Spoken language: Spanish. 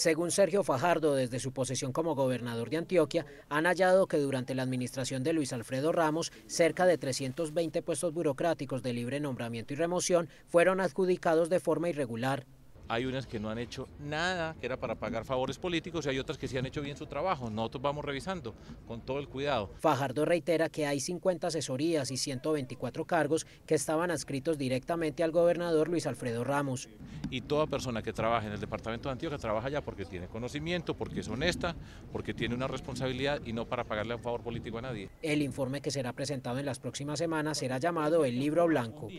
Según Sergio Fajardo, desde su posesión como gobernador de Antioquia, han hallado que durante la administración de Luis Alfredo Ramos, cerca de 320 puestos burocráticos de libre nombramiento y remoción fueron adjudicados de forma irregular hay unas que no han hecho nada, que era para pagar favores políticos, y hay otras que sí han hecho bien su trabajo. Nosotros vamos revisando con todo el cuidado. Fajardo reitera que hay 50 asesorías y 124 cargos que estaban adscritos directamente al gobernador Luis Alfredo Ramos. Y toda persona que trabaja en el departamento de Antioquia trabaja ya porque tiene conocimiento, porque es honesta, porque tiene una responsabilidad y no para pagarle un favor político a nadie. El informe que será presentado en las próximas semanas será llamado El Libro Blanco.